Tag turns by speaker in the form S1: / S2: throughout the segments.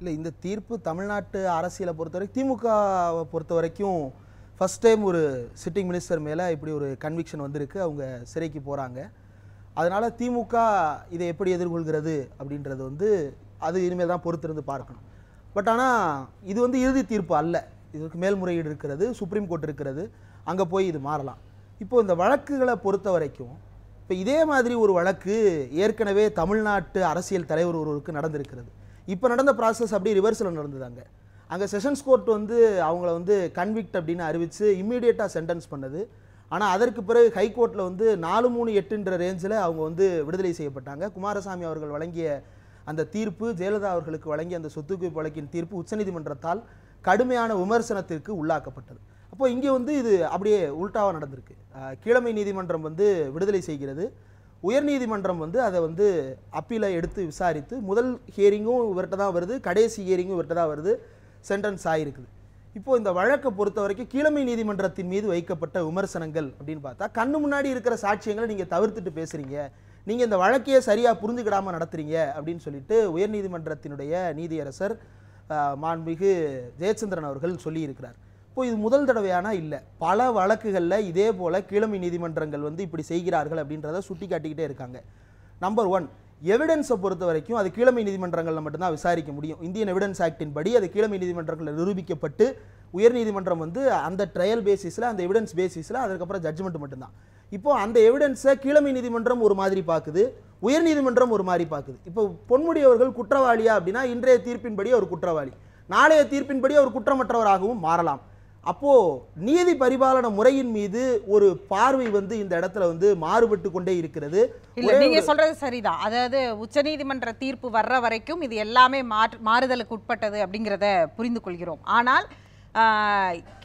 S1: இல்லை இந்த தீர்ப்பு தமிழ்நாட்டு அரசியலை பொறுத்தவரைக்கும் திமுக பொறுத்த வரைக்கும் ஃபஸ்ட் டைம் ஒரு சிட்டிங் மினிஸ்டர் மேலே இப்படி ஒரு கன்விக்ஷன் வந்திருக்கு அவங்க சிறைக்கு போகிறாங்க அதனால் திமுக இதை எப்படி எதிர்கொள்கிறது அப்படின்றது வந்து அது இனிமேல் தான் பொறுத்திருந்து பார்க்கணும் பட் ஆனால் இது வந்து இறுதி தீர்ப்பு அல்ல இதுக்கு மேல்முறையீடு இருக்கிறது சுப்ரீம் கோர்ட் இருக்கிறது அங்கே போய் இது மாறலாம் இப்போது இந்த வழக்குகளை பொறுத்த வரைக்கும் இப்போ இதே மாதிரி ஒரு வழக்கு ஏற்கனவே தமிழ்நாட்டு அரசியல் தலைவர் ஒருவருக்கு நடந்திருக்கிறது இப்போ நடந்த ப்ராசஸ் அப்படி ரிவர்ஸில் நடந்தது அங்கே செஷன்ஸ் கோர்ட் வந்து அவங்கள வந்து கன்விக்ட் அப்படின்னு அறிவித்து இம்மீடியட்டாக சென்டென்ஸ் பண்ணது ஆனால் அதற்கு பிறகு ஹைகோர்ட்டில் வந்து நாலு மூணு எட்டுன்ற ரேஞ்சில் அவங்க வந்து விடுதலை செய்யப்பட்டாங்க குமாரசாமி அவர்கள் வழங்கிய அந்த தீர்ப்பு ஜெயலலிதா அவர்களுக்கு வழங்கிய அந்த சொத்துக்குவிப்பு வழக்கின் தீர்ப்பு உச்சநீதிமன்றத்தால் கடுமையான விமர்சனத்திற்கு உள்ளாக்கப்பட்டது அப்போ இங்கே வந்து இது அப்படியே உல்ட்டாவாக நடந்திருக்கு கீழமை நீதிமன்றம் வந்து விடுதலை செய்கிறது உயர்நீதிமன்றம் வந்து அதை வந்து அப்பீலை எடுத்து விசாரித்து முதல் ஹியரிங்கும் இவர்கிட்ட தான் வருது கடைசி ஹியரிங்கும் இவர்கிட்ட தான் வருது சென்டென்ஸ் ஆகிருக்குது இப்போது இந்த வழக்கை பொறுத்த வரைக்கும் கீழமை நீதிமன்றத்தின் மீது வைக்கப்பட்ட விமர்சனங்கள் அப்படின்னு பார்த்தா கண்ணு முன்னாடி இருக்கிற சாட்சியங்களை நீங்கள் தவிர்த்துட்டு பேசுகிறீங்க நீங்கள் இந்த வழக்கையே சரியாக புரிஞ்சுக்கிடாமல் நடத்துகிறீங்க அப்படின்னு சொல்லிட்டு உயர்நீதிமன்றத்தினுடைய நீதியரசர் மாண்புமிகு ஜெயச்சந்திரன் அவர்கள் சொல்லியிருக்கிறார் இப்போ இது முதல் தடவையானா இல்லை பல வழக்குகளில் இதே போல் கிழமை நீதிமன்றங்கள் வந்து இப்படி செய்கிறார்கள் அப்படின்றத சுட்டி காட்டிக்கிட்டே இருக்காங்க நம்பர் ஒன் எவிடன்ஸை பொறுத்த வரைக்கும் அது கீழமை நீதிமன்றங்களில் மட்டும்தான் விசாரிக்க முடியும் இந்தியன் எவிடன்ஸ் ஆக்டின் படி அது கீழமை நீதிமன்றங்களில் நிரூபிக்கப்பட்டு உயர்நீதிமன்றம் வந்து அந்த ட்ரையல் பேசிஸில் அந்த எவிடன்ஸ் பேசிஸில் அதுக்கப்புறம் ஜட்ஜ்மெண்ட் மட்டும்தான் இப்போ அந்த எவிடன்ஸை கீழமை நீதிமன்றம் ஒரு மாதிரி பார்க்குது உயர்நீதிமன்றம் ஒரு மாதிரி பார்க்குது இப்போ பொன்முடி அவர்கள் குற்றவாளியா அப்படின்னா இன்றைய தீர்ப்பின்படி அவர் குற்றவாளி நாளைய தீர்ப்பின்படி அவர் குற்றமற்றவராகவும் மாறலாம் அப்போது நீதி பரிபாலன முறையின் மீது ஒரு பார்வை வந்து இந்த இடத்துல வந்து மாறுபட்டு கொண்டே இருக்கிறது இல்லை நீங்கள்
S2: சொல்கிறது சரிதான் அதாவது உச்சநீதிமன்ற தீர்ப்பு வர்ற வரைக்கும் இது எல்லாமே மாற்று மாறுதலுக்கு உட்பட்டது அப்படிங்கிறத புரிந்து கொள்கிறோம் ஆனால்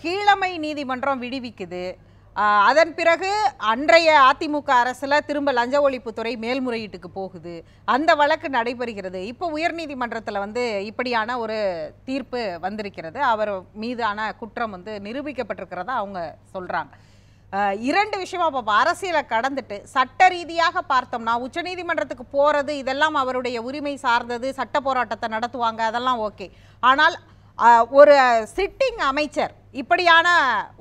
S2: கீழமை நீதிமன்றம் விடுவிக்குது அதன் பிறகு அன்றைய அதிமுக அரசில் திரும்ப லஞ்ச ஒழிப்புத்துறை மேல்முறையீட்டுக்கு போகுது அந்த வழக்கு நடைபெறுகிறது இப்போ உயர்நீதிமன்றத்தில் வந்து இப்படியான ஒரு தீர்ப்பு வந்திருக்கிறது அவர் மீதான குற்றம் வந்து நிரூபிக்கப்பட்டிருக்கிறதா அவங்க சொல்கிறாங்க இரண்டு விஷயமா பார்ப்போம் அரசியலை கடந்துட்டு சட்ட ரீதியாக பார்த்தோம்னா உச்சநீதிமன்றத்துக்கு போகிறது இதெல்லாம் அவருடைய உரிமை சார்ந்தது சட்ட போராட்டத்தை நடத்துவாங்க அதெல்லாம் ஓகே ஆனால் ஒரு சிட்டிங் அமைச்சர் இப்படியான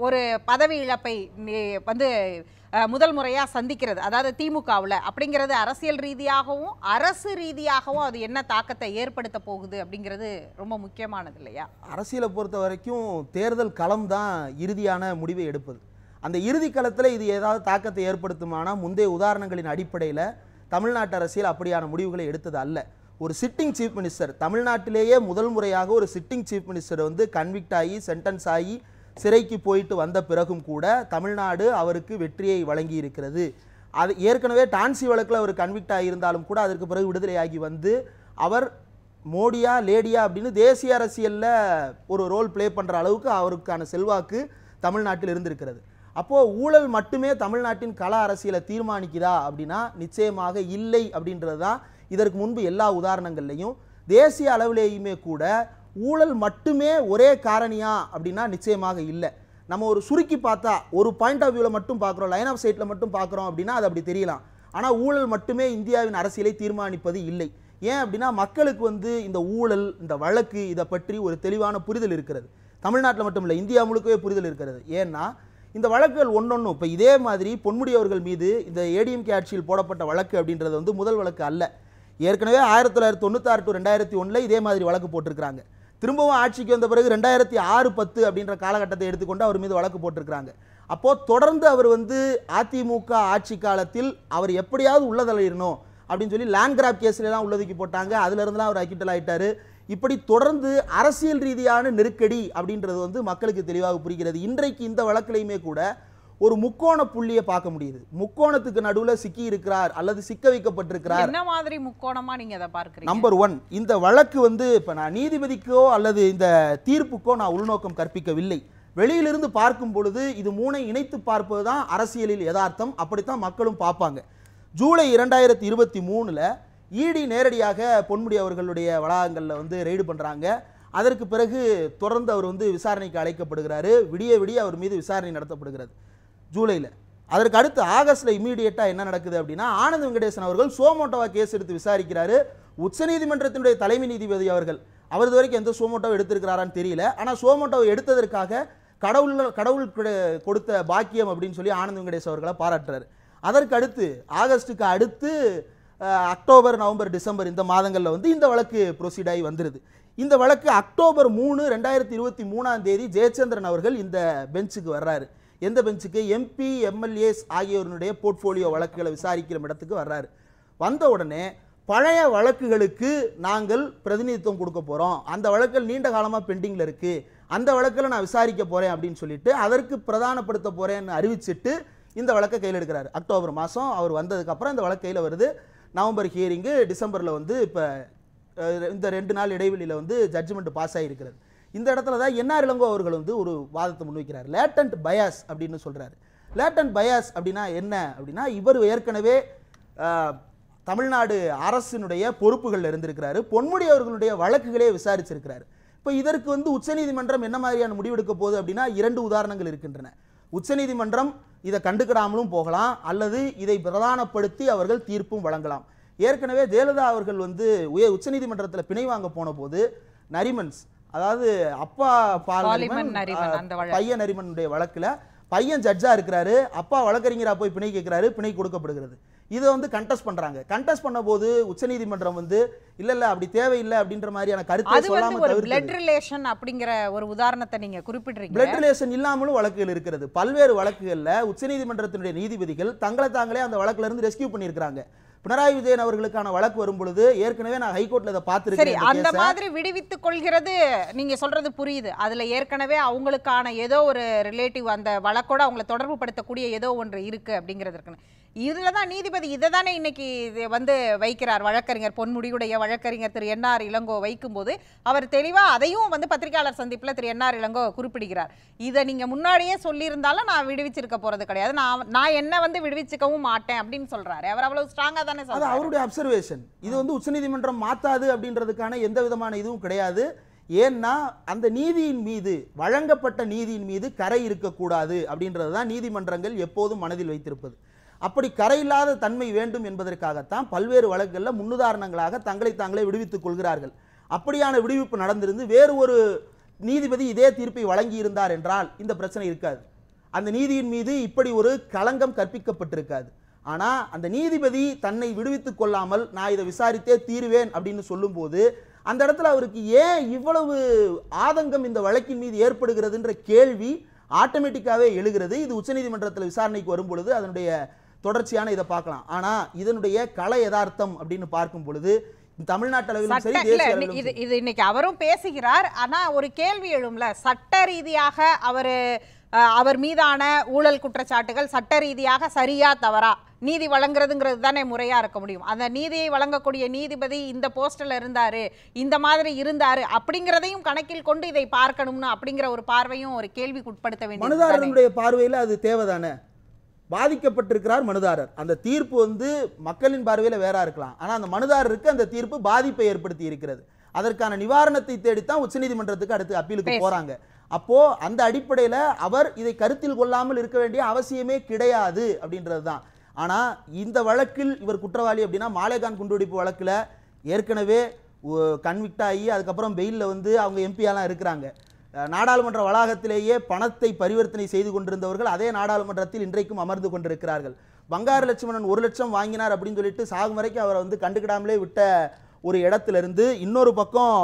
S2: ஒரு பதவி இழப்பை வந்து முதல் முறையாக சந்திக்கிறது அதாவது திமுகவில் அப்படிங்கிறது அரசியல் ரீதியாகவும் அரசு ரீதியாகவும் அது என்ன தாக்கத்தை ஏற்படுத்த போகுது அப்படிங்கிறது ரொம்ப முக்கியமானது இல்லையா
S1: அரசியலை பொறுத்த வரைக்கும் தேர்தல் களம் தான் இறுதியான முடிவை எடுப்பது அந்த இறுதி களத்தில் இது ஏதாவது தாக்கத்தை ஏற்படுத்துமானால் முந்தைய உதாரணங்களின் அடிப்படையில் தமிழ்நாட்டு அரசியல் அப்படியான முடிவுகளை எடுத்தது அல்ல ஒரு சிட்டிங் சீஃப் மினிஸ்டர் தமிழ்நாட்டிலேயே முதல் முறையாக ஒரு சிட்டிங் சீஃப் மினிஸ்டர் வந்து கன்விக்ட் ஆகி சென்டென்ஸ் ஆகி சிறைக்கு போயிட்டு வந்த பிறகும் கூட தமிழ்நாடு அவருக்கு வெற்றியை வழங்கி இருக்கிறது அது ஏற்கனவே டான்சி வழக்கில் அவர் கன்விக்ட் ஆகியிருந்தாலும் கூட அதற்கு பிறகு விடுதலையாகி வந்து அவர் மோடியா லேடியா அப்படின்னு தேசிய அரசியலில் ஒரு ரோல் ப்ளே பண்ணுற அளவுக்கு அவருக்கான செல்வாக்கு தமிழ்நாட்டில் இருந்திருக்கிறது அப்போது ஊழல் மட்டுமே தமிழ்நாட்டின் கல அரசியலை தீர்மானிக்குதா அப்படின்னா நிச்சயமாக இல்லை அப்படின்றது தான் இதற்கு முன்பு எல்லா உதாரணங்கள்லையும் தேசிய அளவிலேயுமே கூட ஊழல் மட்டுமே ஒரே காரணியா அப்படின்னா நிச்சயமாக இல்லை நம்ம ஒரு சுருக்கி பார்த்தா ஒரு பாயிண்ட் ஆஃப் வியூவில் மட்டும் பார்க்குறோம் லைன் ஆஃப் சைட்டில் மட்டும் பார்க்குறோம் அப்படின்னா அது அப்படி தெரியலாம் ஆனால் ஊழல் மட்டுமே இந்தியாவின் அரசியலை தீர்மானிப்பது இல்லை ஏன் அப்படின்னா மக்களுக்கு வந்து இந்த ஊழல் இந்த வழக்கு இதை பற்றி ஒரு தெளிவான புரிதல் இருக்கிறது தமிழ்நாட்டில் மட்டும் இல்லை இந்தியா முழுக்கவே புரிதல் இருக்கிறது ஏன்னா இந்த வழக்குகள் ஒன்றொன்றும் இப்போ இதே மாதிரி பொன்முடியவர்கள் மீது இந்த ஏடிஎம்கே ஆட்சியில் போடப்பட்ட வழக்கு அப்படின்றது வந்து முதல் வழக்கு அல்ல ஏற்கனவே ஆயிரத்தி தொள்ளாயிரத்தி தொண்ணூத்தாறு டு ரெண்டாயிரத்தி ஒன்றில் இதே மாதிரி வழக்கு போட்டிருக்கிறாங்க திரும்பவும் ஆட்சிக்கு வந்த பிறகு ரெண்டாயிரத்தி ஆறு பத்து அப்படின்ற காலகட்டத்தை எடுத்துக்கொண்டு அவர் மீது வழக்கு போட்டிருக்கிறாங்க அப்போது தொடர்ந்து அவர் வந்து அதிமுக ஆட்சி காலத்தில் அவர் எப்படியாவது உள்ளதளிரணும் அப்படின்னு சொல்லி லேண்ட் கிராப் கேஸ்லாம் உள்ளதுக்கு போட்டாங்க அதுலேருந்துலாம் அவர் அக்கிட்டல் ஆகிட்டார் இப்படி தொடர்ந்து அரசியல் ரீதியான நெருக்கடி அப்படின்றது வந்து மக்களுக்கு தெளிவாக புரிகிறது இன்றைக்கு இந்த வழக்கிலையுமே கூட ஒரு முக்கோண புள்ளியை பார்க்க முடியுது முக்கோணத்துக்கு நடுவில் சிக்கி இருக்கிறார் அல்லது சிக்க வைக்கப்பட்டிருக்கிறார் என்ன
S2: மாதிரி முக்கோணமா நீங்க அதை பார்க்குறீங்க நம்பர்
S1: ஒன் இந்த வழக்கு வந்து இப்போ நான் நீதிபதிக்கோ அல்லது இந்த தீர்ப்புக்கோ நான் உள்நோக்கம் கற்பிக்கவில்லை வெளியிலிருந்து பார்க்கும் பொழுது இது மூணை இணைத்து பார்ப்பது தான் அரசியலில் யதார்த்தம் அப்படித்தான் மக்களும் பார்ப்பாங்க ஜூலை இரண்டாயிரத்தி இருபத்தி மூணில் இடி நேரடியாக பொன்முடி அவர்களுடைய வளாகங்களில் வந்து ரெய்டு பண்ணுறாங்க அதற்கு பிறகு தொடர்ந்து அவர் வந்து விசாரணைக்கு அழைக்கப்படுகிறாரு விடிய விடிய அவர் மீது விசாரணை நடத்தப்படுகிறது ஜூலையில் அதற்கு அடுத்து ஆகஸ்டில் இமீடியட்டாக என்ன நடக்குது அப்படின்னா ஆனந்த் வெங்கடேசன் அவர்கள் சோமோட்டோவா கேஸ் எடுத்து விசாரிக்கிறாரு உச்சநீதிமன்றத்தினுடைய தலைமை நீதிபதி அவர்கள் அவரது வரைக்கும் எந்த சோமோட்டோவை எடுத்திருக்கிறாரான்னு தெரியல ஆனால் சோமோட்டோவை எடுத்ததற்காக கடவுள் கடவுள் கொடுத்த பாக்கியம் அப்படின்னு சொல்லி ஆனந்த் வெங்கடேஷ் அவர்களை பாராட்டுறாரு அதற்கு அடுத்து ஆகஸ்ட்டுக்கு அடுத்து அக்டோபர் நவம்பர் டிசம்பர் இந்த மாதங்களில் வந்து இந்த வழக்கு ப்ரொசீட் ஆகி வந்துடுது இந்த வழக்கு அக்டோபர் மூணு ரெண்டாயிரத்தி இருபத்தி மூணாம் தேதி ஜெயச்சந்திரன் அவர்கள் இந்த பெஞ்சுக்கு வர்றாரு எந்த பெஞ்சுக்கு எம்பி எம்எல்ஏஸ் ஆகியோருடைய போர்ட்ஃபோலியோ வழக்குகளை விசாரிக்கிற இடத்துக்கு வர்றாரு வந்த உடனே பழைய வழக்குகளுக்கு நாங்கள் பிரதிநிதித்துவம் கொடுக்க போகிறோம் அந்த வழக்குகள் நீண்ட காலமாக பெண்டிங்கில் இருக்குது அந்த வழக்கில் நான் விசாரிக்க போகிறேன் அப்படின்னு சொல்லிட்டு அதற்கு பிரதானப்படுத்த போகிறேன்னு அறிவிச்சிட்டு இந்த வழக்கை கையில் எடுக்கிறார் அக்டோபர் மாதம் அவர் வந்ததுக்கப்புறம் இந்த வழக்கு கையில் வருது நவம்பர் ஹியரிங்கு டிசம்பரில் வந்து இப்போ இந்த ரெண்டு நாள் இடைவெளியில் வந்து ஜட்ஜ்மெண்ட் பாஸ் ஆகிருக்கிறது இந்த இடத்துல தான் என்ஆர் இளங்கோ அவர்கள் வந்து ஒரு வாதத்தை முன்வைக்கிறார் லேட்டன்ட் பயாஸ் அப்படின்னு சொல்கிறாரு லேட்டன்ட் பயாஸ் அப்படின்னா என்ன அப்படின்னா இவர் ஏற்கனவே தமிழ்நாடு அரசினுடைய பொறுப்புகளில் இருந்திருக்கிறாரு பொன்முடி அவர்களுடைய வழக்குகளே விசாரிச்சிருக்கிறார் இப்போ இதற்கு வந்து உச்சநீதிமன்றம் என்ன மாதிரியான முடிவெடுக்க போகுது அப்படின்னா இரண்டு உதாரணங்கள் இருக்கின்றன உச்சநீதிமன்றம் இதை கண்டுக்கிடாமலும் போகலாம் அல்லது இதை பிரதானப்படுத்தி அவர்கள் தீர்ப்பும் வழங்கலாம் ஏற்கனவே ஜெயலலிதா அவர்கள் வந்து உயர் உச்சநீதிமன்றத்தில் பிணை வாங்க போன போது நரிமன்ஸ் அதாவது அப்பா பாலிமன் பையன் நரிமனுடைய வழக்கில் பையன் ஜட்ஜாக இருக்கிறாரு அப்பா வழக்கறிஞரா போய் பிணை கேட்குறாரு பிணை கொடுக்கப்படுகிறது இதை வந்து கண்டஸ்ட் பண்ணுறாங்க பண்ண போது உச்சநீதிமன்றம் வந்து இல்ல இல்ல அப்படி தேவையில்லை அப்படின்ற மாதிரியான கருத்து சொல்லாம
S2: ரிலேஷன் அப்படிங்கிற ஒரு உதாரணத்தை நீங்க குறிப்பிடுறீங்க பிளட்
S1: ரிலேஷன் இல்லாமலும் வழக்குகள் இருக்கிறது பல்வேறு வழக்குகளில் உச்சநீதிமன்றத்தினுடைய நீதிபதிகள் தங்களை தாங்களே அந்த வழக்குல இருந்து ரெஸ்கியூ பண்ணியிருக்கிறாங்க பினராயி விஜயன் அவர்களுக்கான வழக்கு வரும் பொழுது ஏற்கனவே நான் ஹைகோர்ட்ல இதை பார்த்துருக்கேன் அந்த மாதிரி
S2: விடுவித்துக் கொள்கிறது நீங்க சொல்றது புரியுது அதுல ஏற்கனவே அவங்களுக்கான ஏதோ ஒரு ரிலேட்டிவ் அந்த வழக்கோட அவங்களை தொடர்பு படுத்தக்கூடிய ஏதோ ஒன்று இருக்கு அப்படிங்கிறது இருக்குன்னு இதில் தான் நீதிபதி இதை தானே இன்னைக்கு வந்து வைக்கிறார் வழக்கறிஞர் பொன்முடியுடைய வழக்கறிஞர் திரு என்ஆர் இளங்கோ வைக்கும்போது அவர் தெளிவாக அதையும் வந்து பத்திரிகையாளர் சந்திப்பில் திரு என்ஆர் இளங்கோ குறிப்பிடுகிறார் இதை நீங்கள் முன்னாடியே சொல்லியிருந்தாலும் நான் விடுவிச்சிருக்க போகிறது கிடையாது நான் நான் என்ன வந்து விடுவிச்சிக்கவும் மாட்டேன் அப்படின்னு சொல்கிறாரு அவர் அவ்வளோ ஸ்ட்ராங்காக தானே அது அவருடைய
S1: அப்சர்வேஷன் இது வந்து உச்சநீதிமன்றம் மாற்றாது அப்படின்றதுக்கான எந்த விதமான இதுவும் கிடையாது ஏன்னா அந்த நீதியின் மீது வழங்கப்பட்ட நீதியின் மீது கரை இருக்கக்கூடாது அப்படின்றது தான் நீதிமன்றங்கள் எப்போதும் மனதில் வைத்திருப்பது அப்படி கரையில்லாத தன்மை வேண்டும் என்பதற்காகத்தான் பல்வேறு வழக்குகளில் முன்னுதாரணங்களாக தங்களை தாங்களே விடுவித்துக் கொள்கிறார்கள் அப்படியான விடுவிப்பு நடந்திருந்து வேறு ஒரு நீதிபதி இதே தீர்ப்பை வழங்கியிருந்தார் என்றால் இந்த பிரச்சனை இருக்காது அந்த நீதியின் மீது இப்படி ஒரு களங்கம் கற்பிக்கப்பட்டிருக்காது ஆனால் அந்த நீதிபதி தன்னை விடுவித்துக் கொள்ளாமல் நான் இதை விசாரித்தே தீருவேன் அப்படின்னு சொல்லும்போது அந்த இடத்துல அவருக்கு ஏன் இவ்வளவு ஆதங்கம் இந்த வழக்கின் மீது ஏற்படுகிறதுன்ற கேள்வி ஆட்டோமேட்டிக்காகவே எழுகிறது இது உச்சநீதிமன்றத்தில் விசாரணைக்கு வரும் பொழுது அதனுடைய தொடர்ச்சியான இதை பார்க்கலாம் ஆனா இதனுடைய கலை யதார்த்தம் அப்படின்னு பார்க்கும் பொழுது தமிழ்நாட்டு
S2: இன்னைக்கு அவரும் பேசுகிறார் ஆனா ஒரு கேள்வி எழும்ல சட்ட ரீதியாக அவரு அவர் மீதான ஊழல் குற்றச்சாட்டுகள் சட்ட ரீதியாக சரியா தவறா நீதி வழங்குறதுங்கிறது தானே முறையாக இருக்க முடியும் அந்த நீதியை வழங்கக்கூடிய நீதிபதி இந்த போஸ்டில் இருந்தார் இந்த மாதிரி இருந்தார் அப்படிங்கிறதையும் கணக்கில் கொண்டு இதை பார்க்கணும்னு அப்படிங்கிற ஒரு பார்வையும் ஒரு கேள்விக்குட்படுத்த வேண்டும் மனுதாரனுடைய
S1: பார்வையில் அது தேவைதானே பாதிக்கப்பட்டிருக்கிறார் மனுதாரர் அந்த தீர்ப்பு வந்து மக்களின் பார்வையில் வேறா இருக்கலாம் ஆனால் அந்த மனுதாரருக்கு அந்த தீர்ப்பு பாதிப்பை ஏற்படுத்தி இருக்கிறது அதற்கான நிவாரணத்தை தேடித்தான் உச்சநீதிமன்றத்துக்கு அடுத்து அப்பீலுக்கு போறாங்க அப்போ அந்த அடிப்படையில் அவர் இதை கருத்தில் கொள்ளாமல் இருக்க வேண்டிய அவசியமே கிடையாது அப்படின்றது தான் ஆனால் இந்த வழக்கில் இவர் குற்றவாளி அப்படின்னா மாலேகான் குண்டுவெடிப்பு வழக்கில் ஏற்கனவே கன்விக்ட் ஆகி அதுக்கப்புறம் பெயிலில் வந்து அவங்க எம்பியாலாம் இருக்கிறாங்க நாடாளுமன்ற வளாகத்திலேயே பணத்தை பரிவர்த்தனை செய்து கொண்டிருந்தவர்கள் அதே நாடாளுமன்றத்தில் இன்றைக்கும் அமர்ந்து கொண்டிருக்கிறார்கள் பங்கார லட்சுமணன் ஒரு லட்சம் வாங்கினார் அப்படின்னு சொல்லிட்டு சாகும் வரைக்கும் அவரை வந்து கண்டுக்கிடாமலே விட்ட ஒரு இருந்து இன்னொரு பக்கம்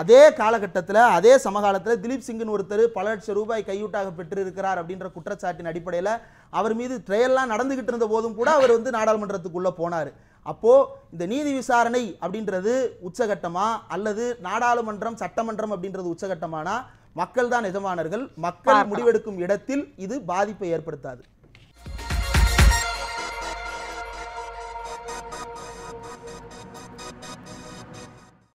S1: அதே காலகட்டத்தில் அதே சமகாலத்தில் திலீப் சிங்கின் ஒருத்தர் பல லட்சம் ரூபாய் கையூட்டாக பெற்றிருக்கிறார் அப்படின்ற குற்றச்சாட்டின் அடிப்படையில் அவர் மீது ட்ரையல்லாம் நடந்துகிட்டு இருந்த போதும் கூட அவர் வந்து நாடாளுமன்றத்துக்குள்ளே போனார் அப்போது இந்த நீதி விசாரணை அப்படின்றது உச்சகட்டமா அல்லது நாடாளுமன்றம் சட்டமன்றம் அப்படின்றது உச்சகட்டமானா மக்கள் தான் எஜமானர்கள் மக்கள் முடிவெடுக்கும் இடத்தில் இது பாதிப்பை ஏற்படுத்தாது